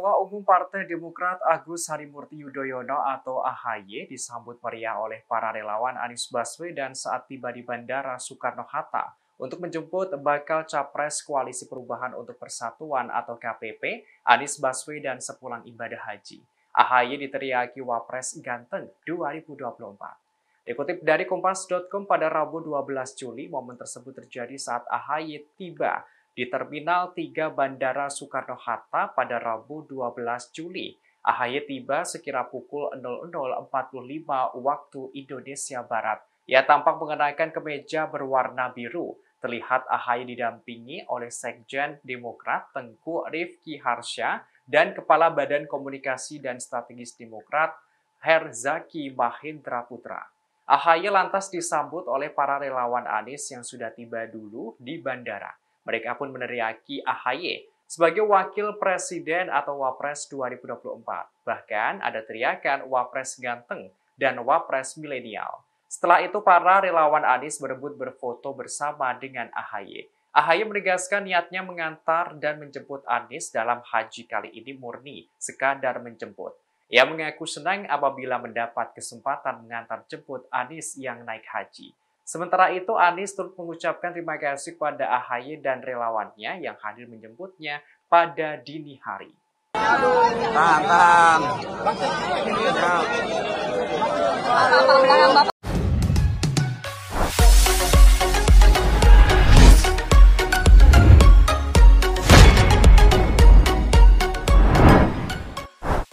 Ketua Umum Partai Demokrat Agus Harimurti Yudhoyono atau AHY disambut meriah oleh para relawan Anies Baswedan saat tiba di Bandara Soekarno-Hatta untuk menjemput bakal capres Koalisi Perubahan untuk Persatuan atau KPP Anies Baswedan sepulang ibadah haji. AHY diteriaki Wapres Ganteng 2024. Dikutip dari Kompas.com pada Rabu 12 Juli, momen tersebut terjadi saat AHY tiba di Terminal 3 Bandara Soekarno-Hatta pada Rabu 12 Juli. AHY tiba sekira pukul 00.45 waktu Indonesia Barat. Ia tampak mengenakan kemeja berwarna biru. Terlihat AHY didampingi oleh Sekjen Demokrat Tengku Rifki Harsha dan Kepala Badan Komunikasi dan Strategis Demokrat Herzaki Mahendra Putra. AHY lantas disambut oleh para relawan Anies yang sudah tiba dulu di bandara. Mereka pun meneriaki AHY sebagai wakil presiden atau wapres 2024. Bahkan ada teriakan wapres ganteng dan wapres milenial. Setelah itu para relawan Anies berebut berfoto bersama dengan AHY. AHY menegaskan niatnya mengantar dan menjemput Anies dalam haji kali ini murni sekadar menjemput. Ia mengaku senang apabila mendapat kesempatan mengantar jemput Anies yang naik haji. Sementara itu, Anies turut mengucapkan terima kasih kepada AHY dan relawannya yang hadir menjemputnya pada dini hari. Tahan, tahan.